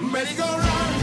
merry go run.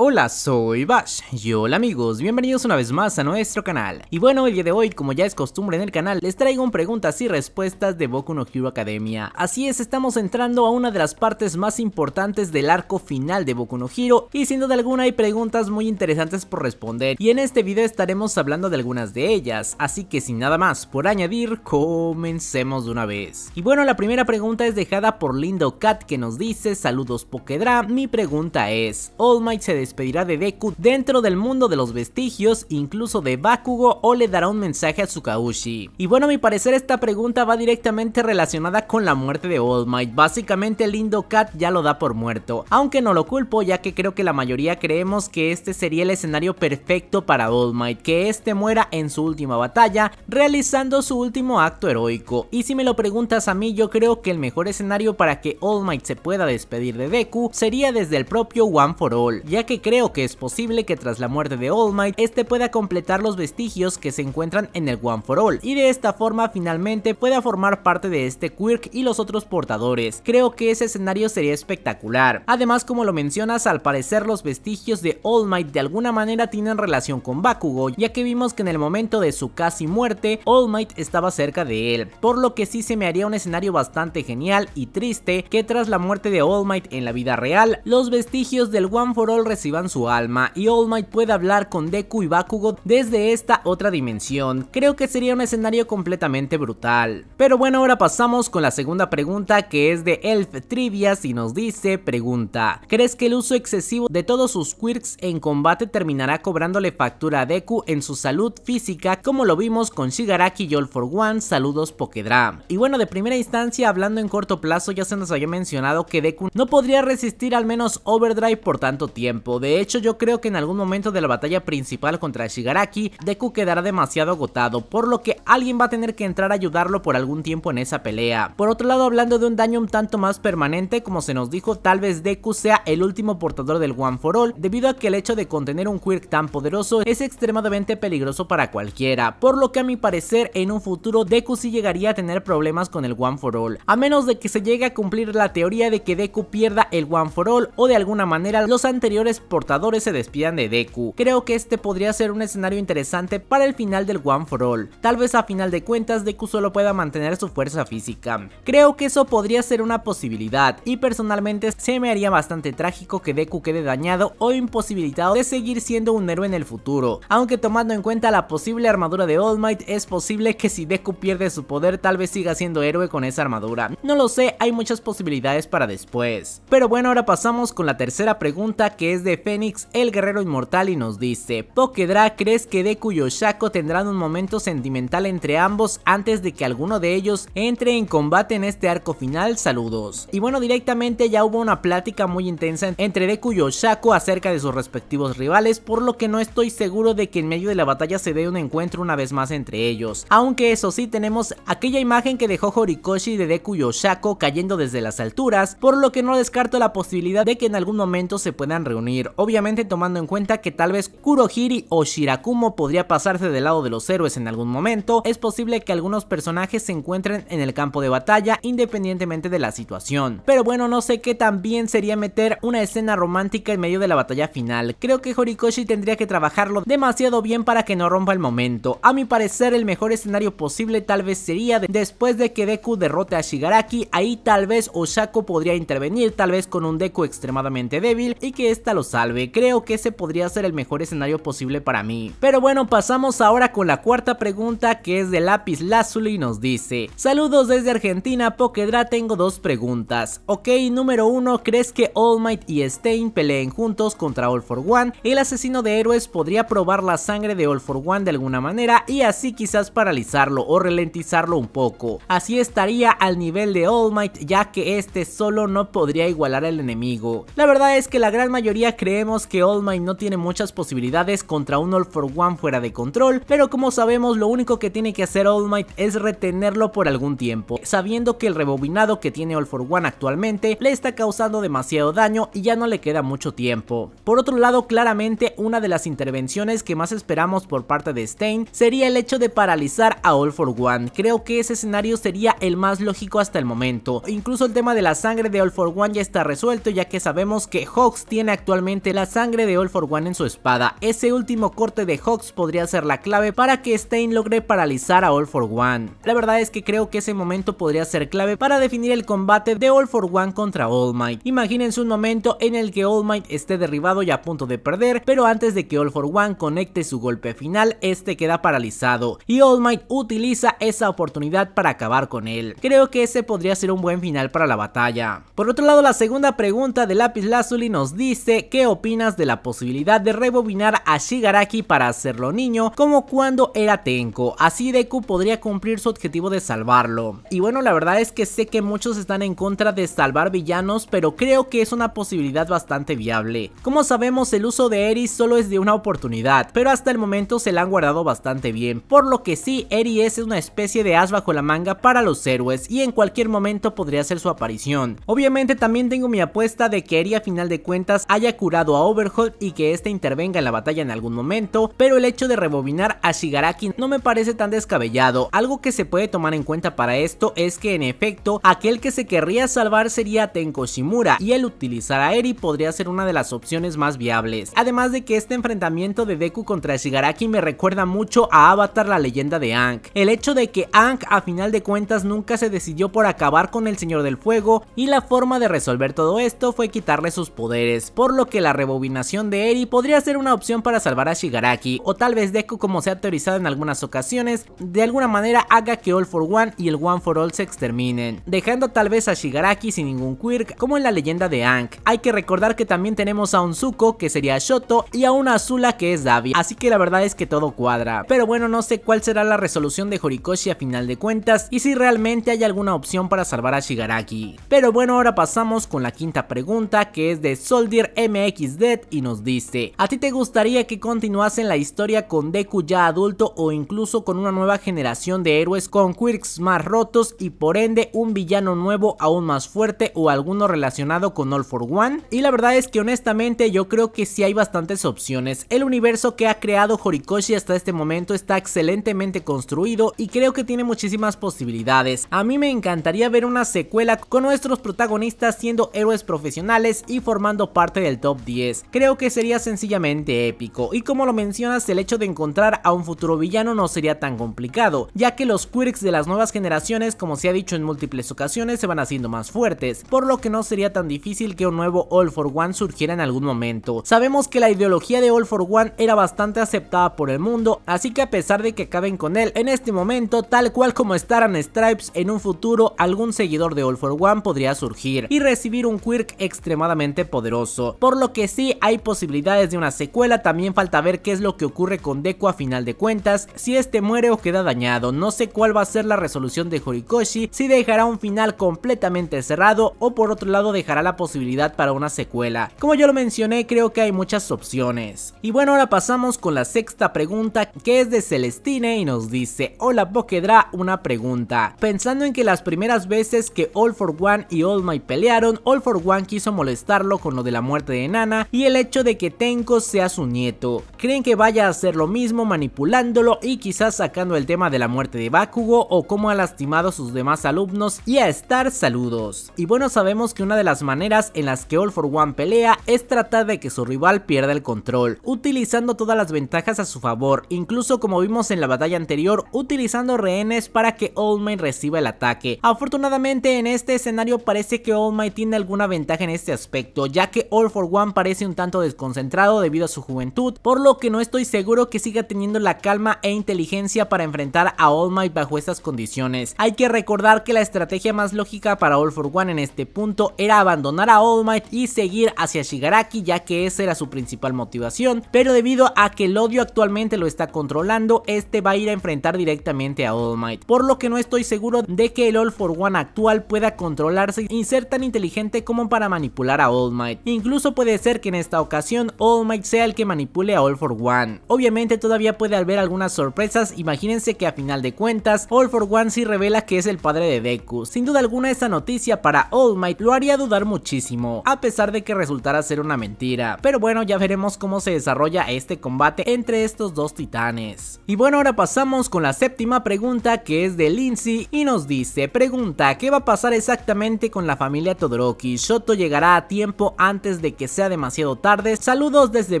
Hola, soy Bash y hola amigos, bienvenidos una vez más a nuestro canal. Y bueno, el día de hoy, como ya es costumbre en el canal, les traigo un preguntas y respuestas de Boku no Hero Academia. Así es, estamos entrando a una de las partes más importantes del arco final de Boku no Hero y sin duda alguna hay preguntas muy interesantes por responder y en este video estaremos hablando de algunas de ellas, así que sin nada más por añadir, comencemos de una vez. Y bueno, la primera pregunta es dejada por Lindo Cat que nos dice, saludos Pokedra, mi pregunta es, All Might se despedirá de Deku dentro del mundo de los vestigios, incluso de Bakugo, o le dará un mensaje a Tsukaushi. Y bueno, a mi parecer esta pregunta va directamente relacionada con la muerte de All Might. Básicamente el lindo Cat ya lo da por muerto, aunque no lo culpo ya que creo que la mayoría creemos que este sería el escenario perfecto para All Might, que este muera en su última batalla, realizando su último acto heroico. Y si me lo preguntas a mí, yo creo que el mejor escenario para que All Might se pueda despedir de Deku sería desde el propio One for All, ya que creo que es posible que tras la muerte de All Might, este pueda completar los vestigios que se encuentran en el One for All, y de esta forma finalmente pueda formar parte de este Quirk y los otros portadores. Creo que ese escenario sería espectacular. Además, como lo mencionas, al parecer los vestigios de All Might de alguna manera tienen relación con Bakugo, ya que vimos que en el momento de su casi muerte, All Might estaba cerca de él, por lo que sí se me haría un escenario bastante genial y triste que tras la muerte de All Might en la vida real, los vestigios del One for All su alma y All Might puede hablar con Deku y Bakugo desde esta otra dimensión. Creo que sería un escenario completamente brutal. Pero bueno, ahora pasamos con la segunda pregunta que es de Elf Trivias y nos dice, pregunta, ¿crees que el uso excesivo de todos sus quirks en combate terminará cobrándole factura a Deku en su salud física como lo vimos con Shigaraki y All for One? Saludos Pokedram. Y bueno, de primera instancia, hablando en corto plazo, ya se nos había mencionado que Deku no podría resistir al menos Overdrive por tanto tiempo de hecho, yo creo que en algún momento de la batalla principal contra Shigaraki, Deku quedará demasiado agotado, por lo que alguien va a tener que entrar a ayudarlo por algún tiempo en esa pelea. Por otro lado, hablando de un daño un tanto más permanente, como se nos dijo, tal vez Deku sea el último portador del One for All, debido a que el hecho de contener un Quirk tan poderoso es extremadamente peligroso para cualquiera, por lo que a mi parecer en un futuro Deku sí llegaría a tener problemas con el One for All, a menos de que se llegue a cumplir la teoría de que Deku pierda el One for All o de alguna manera los anteriores portadores se despidan de Deku. Creo que este podría ser un escenario interesante para el final del One for All. Tal vez a final de cuentas Deku solo pueda mantener su fuerza física. Creo que eso podría ser una posibilidad y personalmente se me haría bastante trágico que Deku quede dañado o imposibilitado de seguir siendo un héroe en el futuro. Aunque tomando en cuenta la posible armadura de All Might es posible que si Deku pierde su poder tal vez siga siendo héroe con esa armadura. No lo sé, hay muchas posibilidades para después. Pero bueno, ahora pasamos con la tercera pregunta que es de Fénix, el guerrero inmortal, y nos dice, Pokedra, ¿crees que Deku y Oshako tendrán un momento sentimental entre ambos antes de que alguno de ellos entre en combate en este arco final? Saludos. Y bueno, directamente ya hubo una plática muy intensa entre Deku y Oshako acerca de sus respectivos rivales, por lo que no estoy seguro de que en medio de la batalla se dé un encuentro una vez más entre ellos. Aunque eso sí, tenemos aquella imagen que dejó Horikoshi de Deku y Oshako cayendo desde las alturas, por lo que no descarto la posibilidad de que en algún momento se puedan reunir obviamente tomando en cuenta que tal vez Kurohiri o Shirakumo podría pasarse del lado de los héroes en algún momento, es posible que algunos personajes se encuentren en el campo de batalla independientemente de la situación. Pero bueno, no sé qué también sería meter una escena romántica en medio de la batalla final. Creo que Horikoshi tendría que trabajarlo demasiado bien para que no rompa el momento. A mi parecer el mejor escenario posible tal vez sería después de que Deku derrote a Shigaraki, ahí tal vez Oshako podría intervenir, tal vez con un Deku extremadamente débil y que esta lo salve. Creo que ese podría ser el mejor escenario posible para mí. Pero bueno, pasamos ahora con la cuarta pregunta que es de Lápiz Lazuli y nos dice Saludos desde Argentina, Pokedra, tengo dos preguntas. Ok, número uno, ¿crees que All Might y Stein peleen juntos contra All For One? El asesino de héroes podría probar la sangre de All For One de alguna manera y así quizás paralizarlo o ralentizarlo un poco. Así estaría al nivel de All Might ya que este solo no podría igualar al enemigo. La verdad es que la gran mayoría creemos que All Might no tiene muchas posibilidades contra un All for One fuera de control, pero como sabemos lo único que tiene que hacer All Might es retenerlo por algún tiempo, sabiendo que el rebobinado que tiene All for One actualmente le está causando demasiado daño y ya no le queda mucho tiempo. Por otro lado, claramente una de las intervenciones que más esperamos por parte de Stain sería el hecho de paralizar a All for One, creo que ese escenario sería el más lógico hasta el momento, incluso el tema de la sangre de All for One ya está resuelto ya que sabemos que Hawks tiene actualmente la sangre de All for One en su espada. Ese último corte de Hawks podría ser la clave para que Stain logre paralizar a All for One. La verdad es que creo que ese momento podría ser clave para definir el combate de All for One contra All Might. Imagínense un momento en el que All Might esté derribado y a punto de perder, pero antes de que All for One conecte su golpe final, este queda paralizado y All Might utiliza esa oportunidad para acabar con él. Creo que ese podría ser un buen final para la batalla. Por otro lado, la segunda pregunta de Lapis Lazuli nos dice que ¿Qué opinas de la posibilidad de rebobinar a Shigaraki para hacerlo niño como cuando era Tenko? Así Deku podría cumplir su objetivo de salvarlo. Y bueno, la verdad es que sé que muchos están en contra de salvar villanos, pero creo que es una posibilidad bastante viable. Como sabemos, el uso de Eri solo es de una oportunidad, pero hasta el momento se la han guardado bastante bien, por lo que sí, Eri es una especie de as bajo la manga para los héroes y en cualquier momento podría ser su aparición. Obviamente también tengo mi apuesta de que Eri a final de cuentas haya curado a Overhaul y que éste intervenga en la batalla en algún momento, pero el hecho de rebobinar a Shigaraki no me parece tan descabellado. Algo que se puede tomar en cuenta para esto es que en efecto, aquel que se querría salvar sería Tenko Shimura y el utilizar a Eri podría ser una de las opciones más viables. Además de que este enfrentamiento de Deku contra Shigaraki me recuerda mucho a Avatar la leyenda de Ang. El hecho de que Ang a final de cuentas nunca se decidió por acabar con el Señor del Fuego y la forma de resolver todo esto fue quitarle sus poderes, por lo que que la rebobinación de Eri podría ser una opción para salvar a Shigaraki, o tal vez Deku como se ha teorizado en algunas ocasiones, de alguna manera haga que All for One y el One for All se exterminen, dejando tal vez a Shigaraki sin ningún quirk como en la leyenda de Ank. Hay que recordar que también tenemos a un Zuko que sería Shoto y a una Azula que es Davi, así que la verdad es que todo cuadra. Pero bueno, no sé cuál será la resolución de Horikoshi a final de cuentas y si realmente hay alguna opción para salvar a Shigaraki. Pero bueno, ahora pasamos con la quinta pregunta que es de Soldier MX XDead y nos dice, ¿a ti te gustaría que continuasen la historia con Deku ya adulto o incluso con una nueva generación de héroes con quirks más rotos y por ende un villano nuevo aún más fuerte o alguno relacionado con All for One? Y la verdad es que honestamente yo creo que sí hay bastantes opciones. El universo que ha creado Horikoshi hasta este momento está excelentemente construido y creo que tiene muchísimas posibilidades. A mí me encantaría ver una secuela con nuestros protagonistas siendo héroes profesionales y formando parte del top 10. Creo que sería sencillamente épico, y como lo mencionas, el hecho de encontrar a un futuro villano no sería tan complicado, ya que los quirks de las nuevas generaciones, como se ha dicho en múltiples ocasiones, se van haciendo más fuertes, por lo que no sería tan difícil que un nuevo All for One surgiera en algún momento. Sabemos que la ideología de All for One era bastante aceptada por el mundo, así que a pesar de que acaben con él en este momento, tal cual como estarán Stripes, en un futuro algún seguidor de All for One podría surgir y recibir un quirk extremadamente poderoso, por lo que sí hay posibilidades de una secuela, también falta ver qué es lo que ocurre con Deku a final de cuentas, si este muere o queda dañado, no sé cuál va a ser la resolución de Horikoshi, si dejará un final completamente cerrado o por otro lado dejará la posibilidad para una secuela. Como yo lo mencioné, creo que hay muchas opciones. Y bueno, ahora pasamos con la sexta pregunta que es de Celestine y nos dice, hola Pokedra, una pregunta. Pensando en que las primeras veces que All for One y All Might pelearon, All for One quiso molestarlo con lo de la muerte de Nana y el hecho de que Tenko sea su nieto. Creen que vaya a hacer lo mismo manipulándolo y quizás sacando el tema de la muerte de Bakugo o cómo ha lastimado a sus demás alumnos y a estar saludos. Y bueno sabemos que una de las maneras en las que All for One pelea es tratar de que su rival pierda el control, utilizando todas las ventajas a su favor, incluso como vimos en la batalla anterior, utilizando rehenes para que All Might reciba el ataque. Afortunadamente en este escenario parece que All Might tiene alguna ventaja en este aspecto, ya que All for One parece un tanto desconcentrado debido a su juventud, por lo que no estoy seguro que siga teniendo la calma e inteligencia para enfrentar a All Might bajo estas condiciones. Hay que recordar que la estrategia más lógica para All for One en este punto era abandonar a All Might y seguir hacia Shigaraki ya que esa era su principal motivación, pero debido a que el odio actualmente lo está controlando, este va a ir a enfrentar directamente a All Might, por lo que no estoy seguro de que el All for One actual pueda controlarse y ser tan inteligente como para manipular a All Might. Incluso puede ser que en esta ocasión All Might sea el que manipule a All For One. Obviamente todavía puede haber algunas sorpresas, imagínense que a final de cuentas All For One sí revela que es el padre de Deku. Sin duda alguna esa noticia para All Might lo haría dudar muchísimo, a pesar de que resultara ser una mentira. Pero bueno, ya veremos cómo se desarrolla este combate entre estos dos titanes. Y bueno, ahora pasamos con la séptima pregunta que es de Lindsay y nos dice, pregunta, ¿qué va a pasar exactamente con la familia Todoroki? ¿Shoto llegará a tiempo antes de que sea demasiado tarde, saludos desde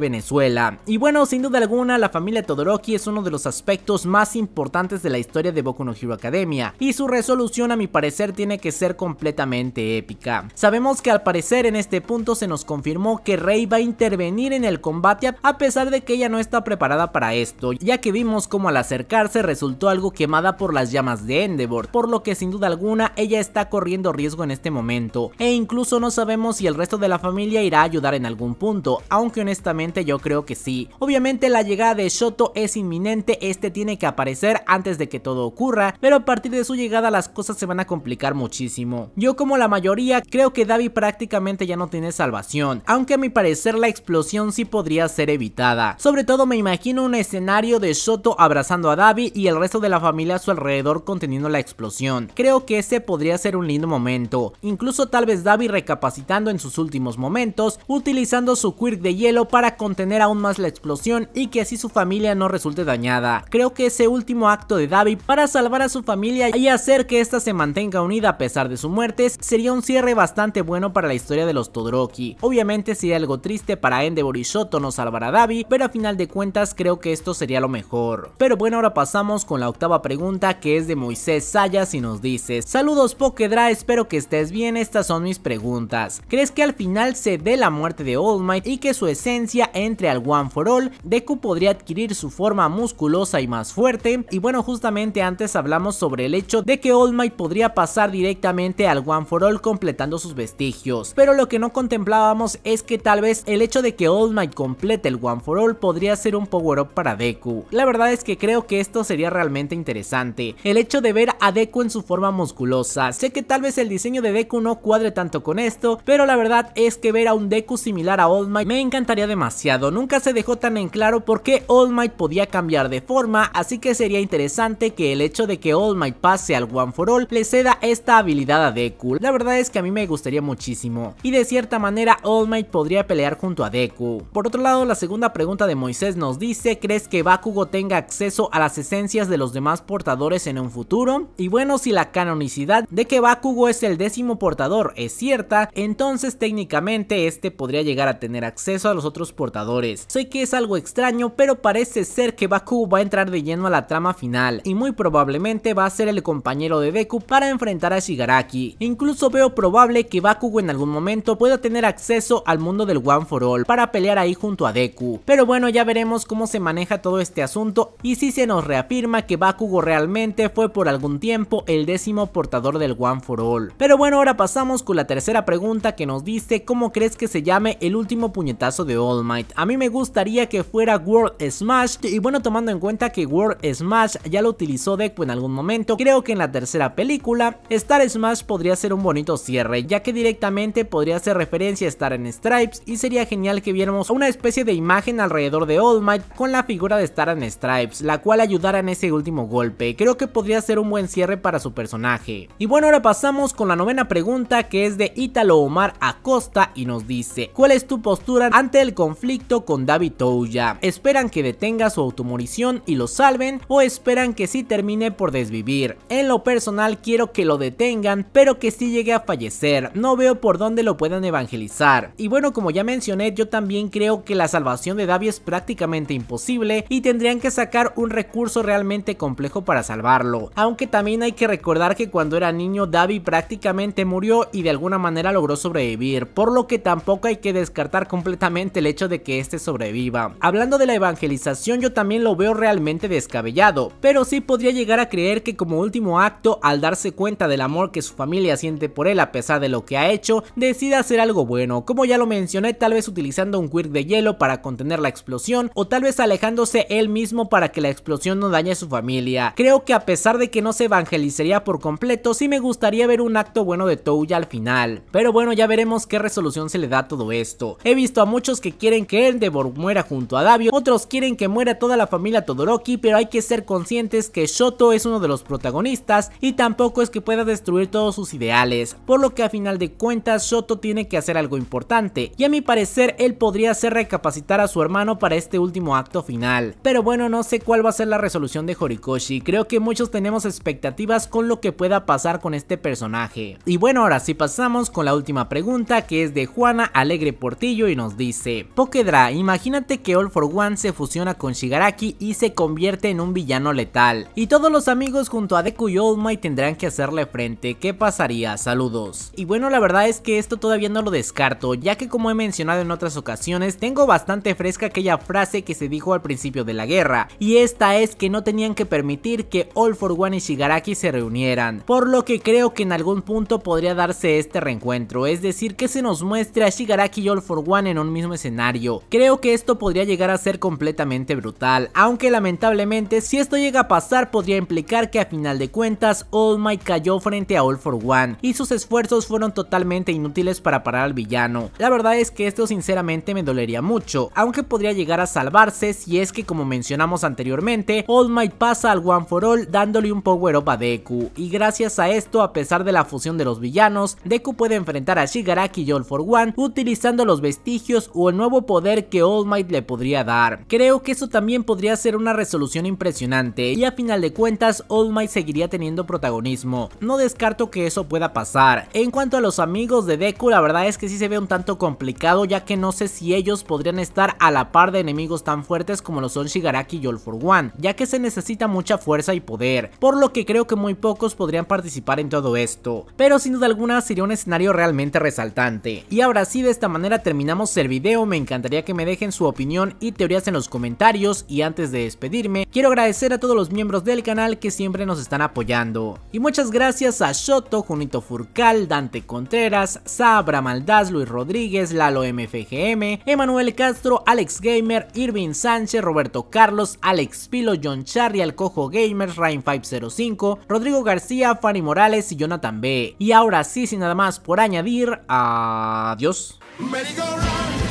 Venezuela. Y bueno, sin duda alguna, la familia Todoroki es uno de los aspectos más importantes de la historia de Boku no Hero Academia, y su resolución a mi parecer tiene que ser completamente épica. Sabemos que al parecer en este punto se nos confirmó que Rey va a intervenir en el combate a pesar de que ella no está preparada para esto, ya que vimos como al acercarse resultó algo quemada por las llamas de Endeavor, por lo que sin duda alguna ella está corriendo riesgo en este momento, e incluso no sabemos si el resto de la familia irá a ayudar en algún punto, aunque honestamente yo creo que sí. Obviamente la llegada de Shoto es inminente, este tiene que aparecer antes de que todo ocurra, pero a partir de su llegada las cosas se van a complicar muchísimo. Yo como la mayoría creo que Davi prácticamente ya no tiene salvación, aunque a mi parecer la explosión sí podría ser evitada. Sobre todo me imagino un escenario de Shoto abrazando a Davi y el resto de la familia a su alrededor conteniendo la explosión. Creo que ese podría ser un lindo momento. Incluso tal vez Davi recapacitando en sus últimos momentos, utilizando su quirk de hielo para contener aún más la explosión y que así su familia no resulte dañada. Creo que ese último acto de David para salvar a su familia y hacer que ésta se mantenga unida a pesar de su muerte sería un cierre bastante bueno para la historia de los Todoroki. Obviamente sería algo triste para Endeavor y Shoto no salvar a David, pero a final de cuentas creo que esto sería lo mejor. Pero bueno, ahora pasamos con la octava pregunta que es de Moisés Sayas y nos dice Saludos Pokedra, espero que estés bien, estas son mis preguntas. ¿Crees que al final se dé la muerte de All Might y que su esencia entre al One for All, Deku podría adquirir su forma musculosa y más fuerte. Y bueno, justamente antes hablamos sobre el hecho de que All Might podría pasar directamente al One for All completando sus vestigios. Pero lo que no contemplábamos es que tal vez el hecho de que All Might complete el One for All podría ser un power up para Deku. La verdad es que creo que esto sería realmente interesante. El hecho de ver a Deku en su forma musculosa. Sé que tal vez el diseño de Deku no cuadre tanto con esto, pero la verdad es que ver a un Deku similar a All Might me encantaría demasiado, nunca se dejó tan en claro por qué All Might podía cambiar de forma, así que sería interesante que el hecho de que All Might pase al One for All le ceda esta habilidad a Deku, la verdad es que a mí me gustaría muchísimo, y de cierta manera All Might podría pelear junto a Deku. Por otro lado, la segunda pregunta de Moisés nos dice, ¿crees que Bakugo tenga acceso a las esencias de los demás portadores en un futuro? Y bueno, si la canonicidad de que Bakugo es el décimo portador es cierta, entonces técnicamente este podría llegar a tener acceso a los otros portadores. Sé que es algo extraño, pero parece ser que Bakugo va a entrar de lleno a la trama final y muy probablemente va a ser el compañero de Deku para enfrentar a Shigaraki. Incluso veo probable que Bakugo en algún momento pueda tener acceso al mundo del One for All para pelear ahí junto a Deku. Pero bueno, ya veremos cómo se maneja todo este asunto y si se nos reafirma que Bakugo realmente fue por algún tiempo el décimo portador del One for All. Pero bueno, ahora pasamos con la tercera pregunta que nos dice cómo crees que se llame El último puñetazo de All Might. A mí me gustaría que fuera World Smash y bueno tomando en cuenta que World Smash ya lo utilizó Deku en algún momento, creo que en la tercera película, Star Smash podría ser un bonito cierre, ya que directamente podría hacer referencia a Star en Stripes y sería genial que viéramos una especie de imagen alrededor de All Might con la figura de Star en Stripes, la cual ayudara en ese último golpe, creo que podría ser un buen cierre para su personaje. Y bueno ahora pasamos con la novena pregunta que es de Italo Omar Acosta y nos dice ¿cuál es tu postura ante el conflicto con David Touya? ¿Esperan que detenga su automorición y lo salven o esperan que sí termine por desvivir? En lo personal quiero que lo detengan, pero que sí llegue a fallecer, no veo por dónde lo puedan evangelizar. Y bueno, como ya mencioné, yo también creo que la salvación de David es prácticamente imposible y tendrían que sacar un recurso realmente complejo para salvarlo. Aunque también hay que recordar que cuando era niño Davi prácticamente murió y de alguna manera logró sobrevivir, por lo que tampoco hay que descartar completamente el hecho de que este sobreviva. Hablando de la evangelización yo también lo veo realmente descabellado, pero sí podría llegar a creer que como último acto al darse cuenta del amor que su familia siente por él a pesar de lo que ha hecho, decida hacer algo bueno, como ya lo mencioné tal vez utilizando un quirk de hielo para contener la explosión o tal vez alejándose él mismo para que la explosión no dañe a su familia. Creo que a pesar de que no se evangelizaría por completo, sí me gustaría ver un acto bueno de Touya al final. Pero bueno, ya veremos qué resolución se le da a esto. He visto a muchos que quieren que Endeavor muera junto a Davio, otros quieren que muera toda la familia Todoroki, pero hay que ser conscientes que Shoto es uno de los protagonistas y tampoco es que pueda destruir todos sus ideales, por lo que a final de cuentas Shoto tiene que hacer algo importante, y a mi parecer él podría ser recapacitar a su hermano para este último acto final. Pero bueno, no sé cuál va a ser la resolución de Horikoshi, creo que muchos tenemos expectativas con lo que pueda pasar con este personaje. Y bueno, ahora sí pasamos con la última pregunta que es de Juana al Alegre Portillo y nos dice, Pokedra, imagínate que All for One se fusiona con Shigaraki y se convierte en un villano letal. Y todos los amigos junto a Deku y All Might tendrán que hacerle frente, ¿qué pasaría? Saludos. Y bueno, la verdad es que esto todavía no lo descarto, ya que como he mencionado en otras ocasiones, tengo bastante fresca aquella frase que se dijo al principio de la guerra, y esta es que no tenían que permitir que All for One y Shigaraki se reunieran, por lo que creo que en algún punto podría darse este reencuentro, es decir que se nos muestre a Shigaraki y All for One en un mismo escenario. Creo que esto podría llegar a ser completamente brutal, aunque lamentablemente si esto llega a pasar podría implicar que a final de cuentas All Might cayó frente a All for One y sus esfuerzos fueron totalmente inútiles para parar al villano. La verdad es que esto sinceramente me dolería mucho, aunque podría llegar a salvarse si es que como mencionamos anteriormente, All Might pasa al One for All dándole un power up a Deku y gracias a esto a pesar de la fusión de los villanos, Deku puede enfrentar a Shigaraki y All for One utilizando los vestigios o el nuevo poder que All Might le podría dar. Creo que eso también podría ser una resolución impresionante y a final de cuentas All Might seguiría teniendo protagonismo. No descarto que eso pueda pasar. En cuanto a los amigos de Deku, la verdad es que sí se ve un tanto complicado ya que no sé si ellos podrían estar a la par de enemigos tan fuertes como lo son Shigaraki y All For One, ya que se necesita mucha fuerza y poder, por lo que creo que muy pocos podrían participar en todo esto, pero sin duda alguna sería un escenario realmente resaltante. Y ahora sí de esta manera terminamos el video, me encantaría que me dejen su opinión y teorías en los comentarios y antes de despedirme, quiero agradecer a todos los miembros del canal que siempre nos están apoyando. Y muchas gracias a Shoto, Junito Furcal, Dante Contreras, Sabra Maldaz, Luis Rodríguez, Lalo MFGM, Emanuel Castro, Alex Gamer, Irving Sánchez, Roberto Carlos, Alex Pilo, John Charry, Alcojo Gamers, Rain505, Rodrigo García, Fanny Morales y Jonathan B. Y ahora sí, sin nada más por añadir, adiós. Make it go round